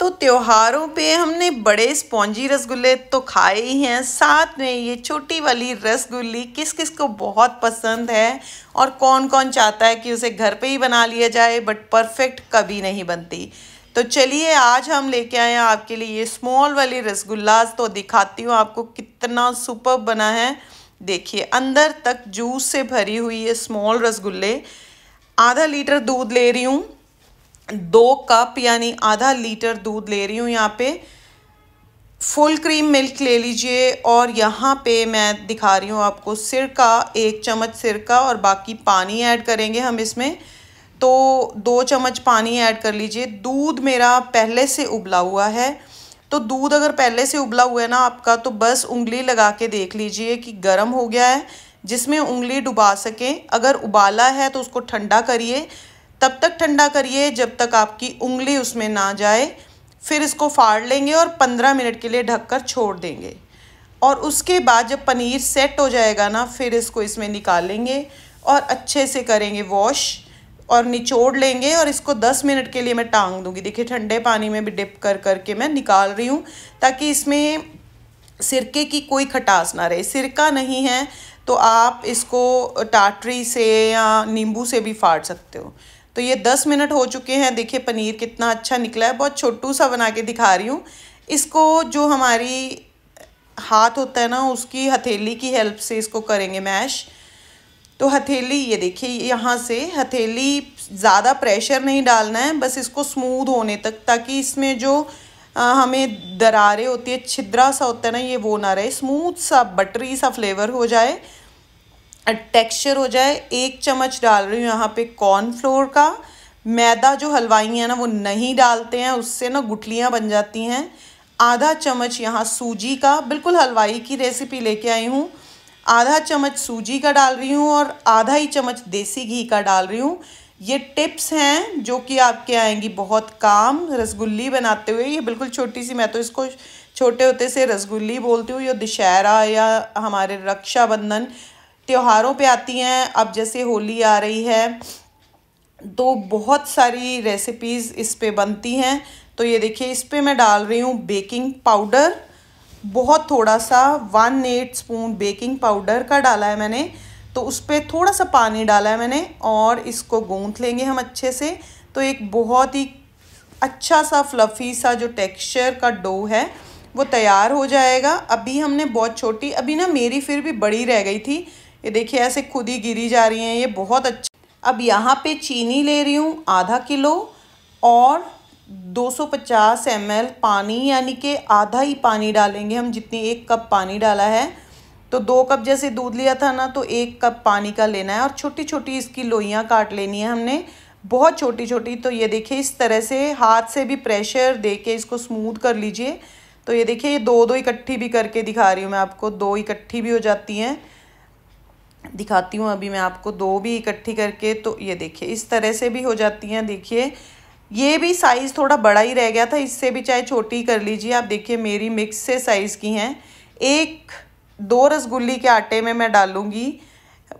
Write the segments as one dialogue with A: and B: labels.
A: तो त्योहारों पे हमने बड़े स्पॉन्जी रसगुल्ले तो खाए ही हैं साथ में ये छोटी वाली रसगुल्ली किस किस को बहुत पसंद है और कौन कौन चाहता है कि उसे घर पे ही बना लिया जाए बट परफेक्ट कभी नहीं बनती तो चलिए आज हम लेके आए हैं आपके लिए ये स्मॉल वाली रसगुल्ला तो दिखाती हूँ आपको कितना सुपर बना है देखिए अंदर तक जूस से भरी हुई ये स्मॉल रसगुल्ले आधा लीटर दूध ले रही हूँ दो कप यानी आधा लीटर दूध ले रही हूँ यहाँ पे फुल क्रीम मिल्क ले लीजिए और यहाँ पे मैं दिखा रही हूँ आपको सिरका एक चम्मच सिरका और बाकी पानी ऐड करेंगे हम इसमें तो दो चम्मच पानी ऐड कर लीजिए दूध मेरा पहले से उबला हुआ है तो दूध अगर पहले से उबला हुआ है ना आपका तो बस उंगली लगा के देख लीजिए कि गर्म हो गया है जिसमें उंगली डुबा सकें अगर उबाला है तो उसको ठंडा करिए तब तक ठंडा करिए जब तक आपकी उंगली उसमें ना जाए फिर इसको फाड़ लेंगे और पंद्रह मिनट के लिए ढककर छोड़ देंगे और उसके बाद जब पनीर सेट हो जाएगा ना फिर इसको इसमें निकालेंगे और अच्छे से करेंगे वॉश और निचोड़ लेंगे और इसको 10 मिनट के लिए मैं टांग दूंगी देखिए ठंडे पानी में भी डिप कर करके मैं निकाल रही हूँ ताकि इसमें सिरके की कोई खटास ना रहे सिरका नहीं है तो आप इसको टाटरी से या नींबू से भी फाड़ सकते हो तो ये दस मिनट हो चुके हैं देखिए पनीर कितना अच्छा निकला है बहुत छोटू सा बना के दिखा रही हूँ इसको जो हमारी हाथ होता है ना उसकी हथेली की हेल्प से इसको करेंगे मैश तो हथेली ये देखिए यहाँ से हथेली ज़्यादा प्रेशर नहीं डालना है बस इसको स्मूद होने तक ताकि इसमें जो आ, हमें दरारें होती है छिद्रा सा होता है ना ये वो ना रहे स्मूथ सा बटरी सा फ्लेवर हो जाए टेक्सचर हो जाए एक चम्मच डाल रही हूँ यहाँ पे कॉर्न फ्लोर का मैदा जो हलवाई है ना वो नहीं डालते हैं उससे ना गुठलियाँ बन जाती हैं आधा चम्मच यहाँ सूजी का बिल्कुल हलवाई की रेसिपी लेके आई हूँ आधा चम्मच सूजी का डाल रही हूँ और आधा ही चम्मच देसी घी का डाल रही हूँ ये टिप्स हैं जो कि आपके आएंगी बहुत काम रसगुल्ली बनाते हुए ये बिल्कुल छोटी सी मैं तो इसको छोटे होते से रसगुल्ली बोलती हूँ या दशहरा या हमारे रक्षाबंधन त्योहारों पे आती हैं अब जैसे होली आ रही है तो बहुत सारी रेसिपीज़ इस पर बनती हैं तो ये देखिए इस पर मैं डाल रही हूँ बेकिंग पाउडर बहुत थोड़ा सा one eighth spoon baking powder का डाला है मैंने तो उस पर थोड़ा सा पानी डाला है मैंने और इसको गूँथ लेंगे हम अच्छे से तो एक बहुत ही अच्छा सा फ्लफ़ी सा जो टेक्सचर का डो है वो तैयार हो जाएगा अभी हमने बहुत छोटी अभी ना मेरी फिर भी बड़ी रह गई थी ये देखिए ऐसे खुद ही गिरी जा रही हैं ये बहुत अच्छी अब यहाँ पे चीनी ले रही हूँ आधा किलो और 250 सौ पानी यानी कि आधा ही पानी डालेंगे हम जितनी एक कप पानी डाला है तो दो कप जैसे दूध लिया था ना तो एक कप पानी का लेना है और छोटी छोटी इसकी लोइयाँ काट लेनी है हमने बहुत छोटी छोटी तो ये देखिए इस तरह से हाथ से भी प्रेशर दे के इसको स्मूथ कर लीजिए तो ये देखिए ये दो दो इकट्ठी भी करके दिखा रही हूँ मैं आपको दो इकट्ठी भी हो जाती हैं दिखाती हूँ अभी मैं आपको दो भी इकट्ठी करके तो ये देखिए इस तरह से भी हो जाती हैं देखिए ये भी साइज़ थोड़ा बड़ा ही रह गया था इससे भी चाहे छोटी कर लीजिए आप देखिए मेरी मिक्स से साइज़ की हैं एक दो रसगुल्ली के आटे में मैं डालूँगी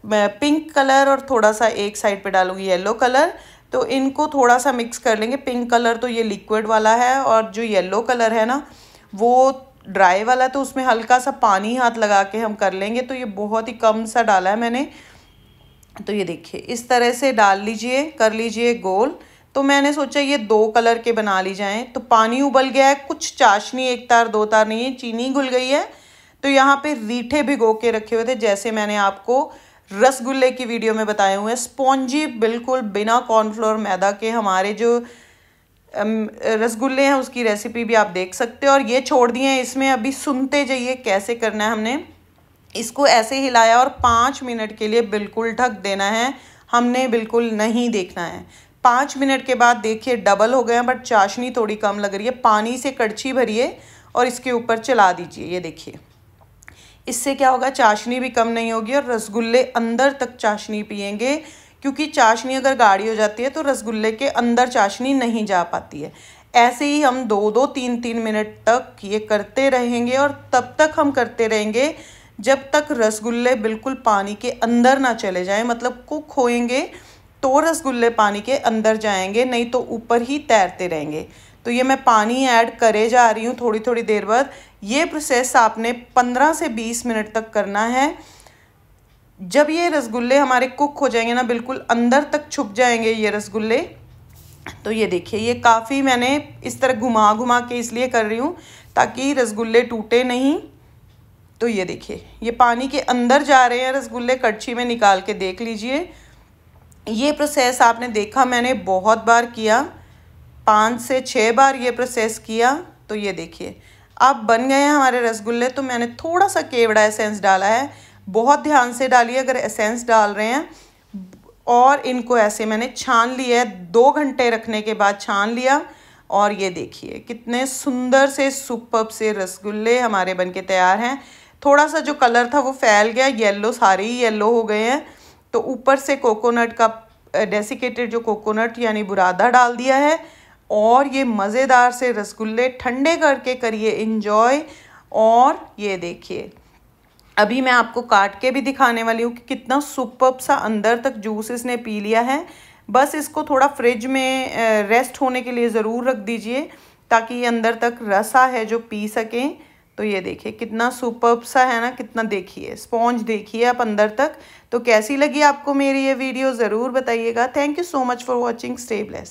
A: मैं पिंक कलर और थोड़ा सा एक साइड पे डालूँगी येलो कलर तो इनको थोड़ा सा मिक्स कर लेंगे पिंक कलर तो ये लिक्विड वाला है और जो येलो कलर है ना वो ड्राई वाला तो उसमें हल्का सा पानी हाथ लगा के हम कर लेंगे तो ये बहुत ही कम सा डाला है मैंने तो ये देखिए इस तरह से डाल लीजिए कर लीजिए गोल तो मैंने सोचा ये दो कलर के बना ली जाएँ तो पानी उबल गया है कुछ चाशनी एक तार दो तार नहीं है चीनी घुल गई है तो यहाँ पे रीठे भिगो के रखे हुए थे जैसे मैंने आपको रसगुल्ले की वीडियो में बताए हुए हैं स्पॉन्जी बिल्कुल बिना कॉर्नफ्लोर मैदा के हमारे जो रसगुल्ले हैं उसकी रेसिपी भी आप देख सकते हो और ये छोड़ दिए हैं इसमें अभी सुनते जाइए कैसे करना है हमने इसको ऐसे हिलाया और पाँच मिनट के लिए बिल्कुल ढक देना है हमने बिल्कुल नहीं देखना है पाँच मिनट के बाद देखिए डबल हो गए हैं बट चाशनी थोड़ी कम लग रही है पानी से कड़छी भरिए और इसके ऊपर चला दीजिए ये देखिए इससे क्या होगा चाशनी भी कम नहीं होगी और रसगुल्ले अंदर तक चाशनी पियेंगे क्योंकि चाशनी अगर गाढ़ी हो जाती है तो रसगुल्ले के अंदर चाशनी नहीं जा पाती है ऐसे ही हम दो दो तीन तीन मिनट तक ये करते रहेंगे और तब तक हम करते रहेंगे जब तक रसगुल्ले बिल्कुल पानी के अंदर ना चले जाएं मतलब कुक होएंगे तो रसगुल्ले पानी के अंदर जाएंगे नहीं तो ऊपर ही तैरते रहेंगे तो ये मैं पानी ऐड करे जा रही हूँ थोड़ी थोड़ी देर बाद ये प्रोसेस आपने पंद्रह से बीस मिनट तक करना है जब ये रसगुल्ले हमारे कुक हो जाएंगे ना बिल्कुल अंदर तक छुप जाएंगे ये रसगुल्ले तो ये देखिए ये काफ़ी मैंने इस तरह घुमा घुमा के इसलिए कर रही हूँ ताकि रसगुल्ले टूटे नहीं तो ये देखिए ये पानी के अंदर जा रहे हैं रसगुल्ले कड़छी में निकाल के देख लीजिए ये प्रोसेस आपने देखा मैंने बहुत बार किया पाँच से छः बार ये प्रोसेस किया तो ये देखिए अब बन गए हैं हमारे रसगुल्ले तो मैंने थोड़ा सा केवड़ा एसेंस डाला है बहुत ध्यान से डालिए अगर एसेंस डाल रहे हैं और इनको ऐसे मैंने छान लिया दो घंटे रखने के बाद छान लिया और ये देखिए कितने सुंदर से सुपर से रसगुल्ले हमारे बन के तैयार हैं थोड़ा सा जो कलर था वो फैल गया येलो सारे ही येलो हो गए हैं तो ऊपर से कोकोनट का डेसिकेटेड जो कोकोनट यानी बुरादा डाल दिया है और ये मज़ेदार से रसगुल्ले ठंडे करके करिए इन्जॉय और ये देखिए अभी मैं आपको काट के भी दिखाने वाली हूँ कि कितना सुपअप सा अंदर तक जूस इसने पी लिया है बस इसको थोड़ा फ्रिज में रेस्ट होने के लिए ज़रूर रख दीजिए ताकि ये अंदर तक रसा है जो पी सकें तो ये देखिए कितना सुपअप सा है ना कितना देखिए स्पॉन्ज देखिए आप अंदर तक तो कैसी लगी आपको मेरी ये वीडियो ज़रूर बताइएगा thank you so much for watching stay